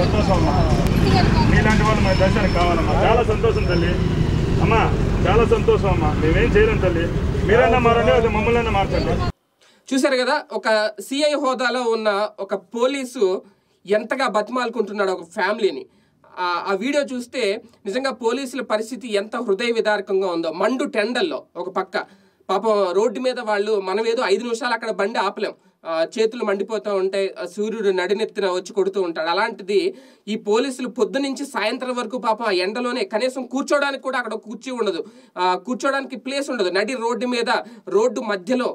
సంతోషం అమ్మా మీలాంటి వాళ్ళు మా దర్శనం కావాలమ్మా చాలా సంతోషం తల్లి అమ్మా చాలా సంతోషం అమ్మా మేమేం చేయలేం తల్లి మీరన్నా మారండి అది మమ్మల్ని మార్చండి చూశారు కదా ఒక సిఐ హోదాలో ఉన్న ఒక పోలీసు ఎంతగా బతిమాలుకుంటున్నాడు ఒక ఫ్యామిలీని ఆ వీడియో చూస్తే నిజంగా పోలీసుల పరిస్థితి ఎంత హృదయ విదారకంగా ఉందో మండు టెండల్లో ఒక పక్క పాపం రోడ్డు మీద వాళ్ళు మనం ఏదో ఐదు నిమిషాలు అక్కడ బండి ఆపలేం చేతులు మండిపోతూ ఉంటాయి సూర్యుడు నడినెత్తిన వచ్చి కొడుతూ ఉంటాడు అలాంటిది ఈ పోలీసులు పొద్దు నుంచి సాయంత్రం వరకు పాప ఎండలోనే కనీసం కూర్చోడానికి కూడా అక్కడ కూర్చీ ఉండదు కూర్చోడానికి ప్లేస్ ఉండదు నడి రోడ్డు మీద రోడ్డు మధ్యలో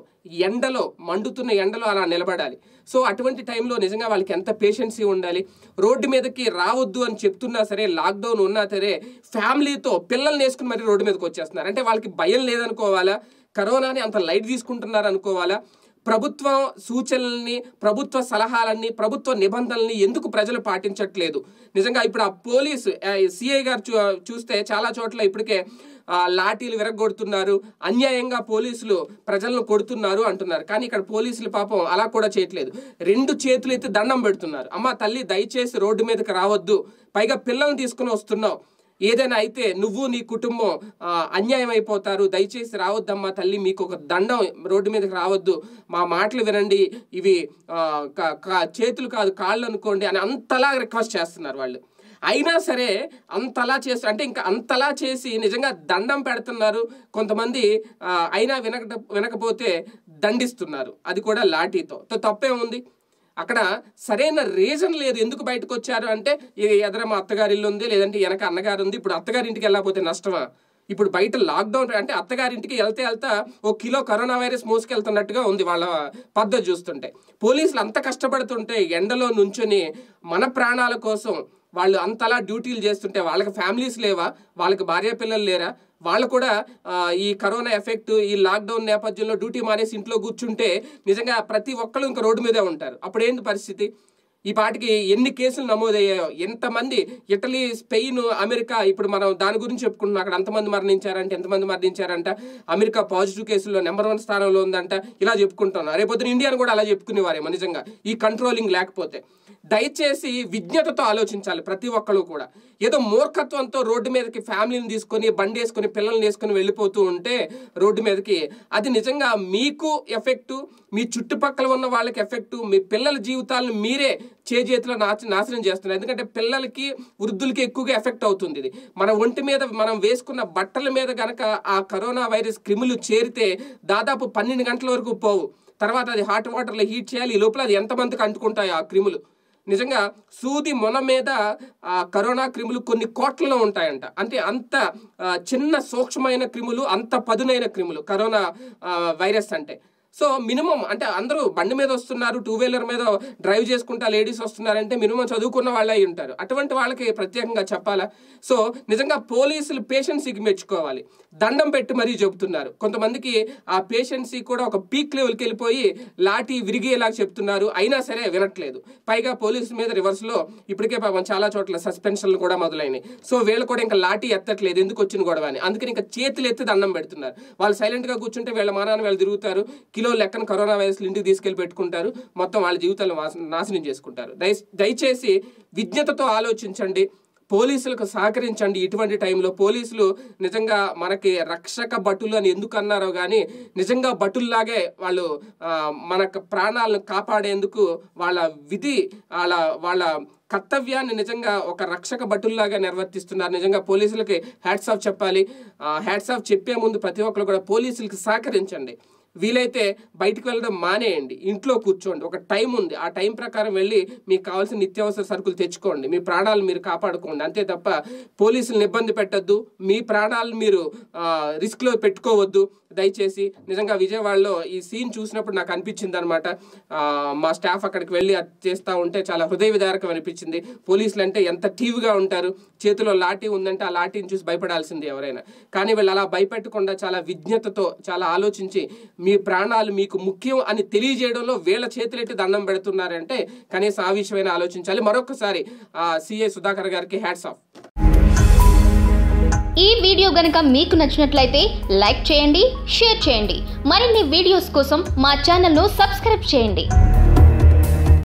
ఎండలో మండుతున్న ఎండలో అలా నిలబడాలి సో అటువంటి టైంలో నిజంగా వాళ్ళకి ఎంత పేషెన్సీ ఉండాలి రోడ్డు మీదకి రావద్దు అని చెప్తున్నా సరే లాక్డౌన్ ఉన్నా సరే ఫ్యామిలీతో పిల్లల్ని వేసుకుని మరి రోడ్డు మీదకి వచ్చేస్తున్నారు అంటే వాళ్ళకి భయం లేదనుకోవాలా కరోనాని అంత లైట్ తీసుకుంటున్నారు అనుకోవాలా ప్రభుత్వ సూచనల్ని ప్రభుత్వ సలహాలన్నీ ప్రభుత్వ నిబంధనల్ని ఎందుకు ప్రజలు పాటించట్లేదు నిజంగా ఇప్పుడు ఆ పోలీసు సిఐ గారు చూస్తే చాలా చోట్ల ఇప్పటికే లాఠీలు విరగొడుతున్నారు అన్యాయంగా పోలీసులు ప్రజలను కొడుతున్నారు అంటున్నారు కానీ ఇక్కడ పోలీసులు పాపం అలా కూడా చేయట్లేదు రెండు చేతులు దండం పెడుతున్నారు అమ్మ తల్లి దయచేసి రోడ్డు మీదకి రావద్దు పైగా పిల్లల్ని తీసుకుని వస్తున్నావు ఏదైనా అయితే నువ్వు నీ కుటుంబం అన్యాయం అయిపోతారు దయచేసి రావద్దమ్మా తల్లి మీకు ఒక దండం రోడ్డు మీదకి రావద్దు మా మాటలు వినండి ఇవి చేతులు కాదు కాళ్ళు అనుకోండి అని అంతలా రిక్వెస్ట్ చేస్తున్నారు వాళ్ళు అయినా సరే అంతలా చేసి అంటే ఇంకా అంతలా చేసి నిజంగా దండం పెడుతున్నారు కొంతమంది అయినా వినక వినకపోతే దండిస్తున్నారు అది కూడా లాఠీతో తప్పేముంది అక్కడ సరైన రీజన్ లేదు ఎందుకు బయటకు వచ్చారు అంటే ఎదర మా అత్తగారి ఇల్లు ఉంది లేదంటే వెనక అన్నగారు ఉంది ఇప్పుడు అత్తగారింటికి వెళ్ళకపోతే నష్టమా ఇప్పుడు బయట లాక్డౌన్ అంటే అత్తగారింటికి వెళ్తే వెళ్తా ఓ కిలో కరోనా వైరస్ మోసుకెళ్తున్నట్టుగా ఉంది వాళ్ళ పద్ధతి చూస్తుంటే పోలీసులు అంత కష్టపడుతుంటే ఎండలో నుంచొని మన ప్రాణాల కోసం వాళ్ళు అంతలా డ్యూటీలు చేస్తుంటే వాళ్ళకి ఫ్యామిలీస్ లేవా వాళ్ళకి భార్య పిల్లలు లేరా వాళ్ళు కూడా ఈ కరోనా ఎఫెక్ట్ ఈ లాక్డౌన్ నేపథ్యంలో డ్యూటీ మానేసి ఇంట్లో కూర్చుంటే నిజంగా ప్రతి ఒక్కళ్ళు ఇంకా రోడ్డు మీదే ఉంటారు అప్పుడు ఏంటి పరిస్థితి ఈ పాటికి ఎన్ని కేసులు నమోదయ్యాయో ఎంతమంది ఇటలీ స్పెయిన్ అమెరికా ఇప్పుడు మనం దాని గురించి చెప్పుకుంటున్నాం అక్కడ ఎంతమంది మరణించారంట ఎంతమంది మరణించారంట అమెరికా పాజిటివ్ కేసుల్లో నెంబర్ వన్ స్థానంలో ఉందంట ఇలా చెప్పుకుంటున్నాం రేపొద్దున ఇండియాను కూడా అలా చెప్పుకునేవారేమో నిజంగా ఈ కంట్రోలింగ్ లేకపోతే దయచేసి విజ్ఞతతో ఆలోచించాలి ప్రతి ఒక్కరు కూడా ఏదో మూర్ఖత్వంతో రోడ్డు మీదకి ఫ్యామిలీని తీసుకొని బండి వేసుకొని పిల్లల్ని వేసుకొని వెళ్ళిపోతూ ఉంటే రోడ్డు మీదకి అది నిజంగా మీకు ఎఫెక్టు మీ చుట్టుపక్కల ఉన్న వాళ్ళకి ఎఫెక్టు మీ పిల్లల జీవితాలను మీరే చేజేతిలో నాశ నాశనం చేస్తున్నాయి ఎందుకంటే పిల్లలకి వృద్ధులకి ఎక్కువగా ఎఫెక్ట్ అవుతుంది ఇది మన ఒంటి మీద మనం వేసుకున్న బట్టల మీద గనక ఆ కరోనా వైరస్ క్రిములు చేరితే దాదాపు పన్నెండు గంటల వరకు పోవు తర్వాత అది హాట్ వాటర్లో హీట్ చేయాలి ఈ లోపల అది ఎంతమందికి అంటుకుంటాయి ఆ క్రిములు నిజంగా సూది మొన మీద ఆ కరోనా క్రిములు కొన్ని కోట్లలో ఉంటాయంట అంటే అంత చిన్న సూక్ష్మమైన క్రిములు అంత పదునైన క్రిములు కరోనా వైరస్ అంటే సో మినిమం అంటే అందరూ బండి మీద వస్తున్నారు టూ వీలర్ మీద డ్రైవ్ చేసుకుంటా లేడీస్ వస్తున్నారంటే మినిమం చదువుకున్న వాళ్ళే ఉంటారు అటువంటి వాళ్ళకి ప్రత్యేకంగా చెప్పాలా సో నిజంగా పోలీసులు పేషెన్సీకి మెచ్చుకోవాలి దండం పెట్టి మరీ చెబుతున్నారు కొంతమందికి ఆ పేషెన్సీ కూడా ఒక పీక్ లెవెల్కి వెళ్ళిపోయి లాఠీ విరిగేలా చెప్తున్నారు అయినా సరే వినట్లేదు పైగా పోలీసుల మీద రివర్స్లో ఇప్పటికే పాపం చాలా చోట్ల సస్పెన్షన్లు కూడా మొదలైనవి సో వీళ్ళు కూడా ఇంకా లాఠీ ఎత్తట్లేదు ఎందుకు వచ్చిన గొడవ అని అందుకని ఇంకా చేతులు ఎత్తి దండం పెడుతున్నారు వాళ్ళు సైలెంట్గా కూర్చుంటే వీళ్ళ మానాన్ని వీళ్ళు తిరుగుతారు కిలో కిలో లెక్కన కరోనా వైరస్లు ఇంటికి తీసుకెళ్లి పెట్టుకుంటారు మొత్తం వాళ్ళ జీవితాలను నాశనం చేసుకుంటారు దయచేసి విజ్ఞతతో ఆలోచించండి పోలీసులకు సహకరించండి ఇటువంటి టైంలో పోలీసులు నిజంగా మనకి రక్షక భటులు అని ఎందుకు అన్నారో కానీ నిజంగా భటుల్లాగే వాళ్ళు మన ప్రాణాలను కాపాడేందుకు వాళ్ళ విధి వాళ్ళ వాళ్ళ కర్తవ్యాన్ని నిజంగా ఒక రక్షక భటుల్లాగా నిర్వర్తిస్తున్నారు నిజంగా పోలీసులకి హ్యాట్స్ ఆఫ్ చెప్పాలి హ్యాట్స్ ఆఫ్ చెప్పే ముందు ప్రతి ఒక్కరు కూడా పోలీసులకి సహకరించండి వీలైతే బయటకు వెళ్ళడం మానేయండి ఇంట్లో కూర్చోండి ఒక టైం ఉంది ఆ టైం ప్రకారం వెళ్ళి మీకు కావాల్సిన నిత్యావసర సరుకులు తెచ్చుకోండి మీ ప్రాణాలు మీరు కాపాడుకోండి అంతే తప్ప పోలీసులను ఇబ్బంది పెట్టద్దు మీ ప్రాణాలు మీరు రిస్క్లో పెట్టుకోవద్దు దయచేసి నిజంగా విజయవాడలో ఈ సీన్ చూసినప్పుడు నాకు అనిపించింది అనమాట మా స్టాఫ్ అక్కడికి వెళ్ళి అది చేస్తూ ఉంటే చాలా హృదయ విదారకం అనిపించింది పోలీసులు అంటే ఎంత టీవ్గా ఉంటారు చేతిలో లాఠీ ఉందంటే ఆ లాఠీని చూసి భయపడాల్సింది ఎవరైనా కానీ వీళ్ళు అలా భయపెట్టకుండా చాలా విజ్ఞతతో చాలా ఆలోచించి మీ ప్రాణాలు మీకు ముఖ్యం అని తెలియజేయడంలో వీళ్ళ చేతులెట్టి దండం పెడుతున్నారంటే కనీసం ఆ విషయమైన ఆలోచించాలి మరొకసారి సిఏ సుధాకర్ గారికి హ్యాట్స్ ఆఫ్ ఈ వీడియో గనుక మీకు నచ్చినట్లయితే లైక్ చేయండి షేర్ చేయండి మరిన్ని వీడియోస్ కోసం మా ఛానల్ను సబ్స్క్రైబ్ చేయండి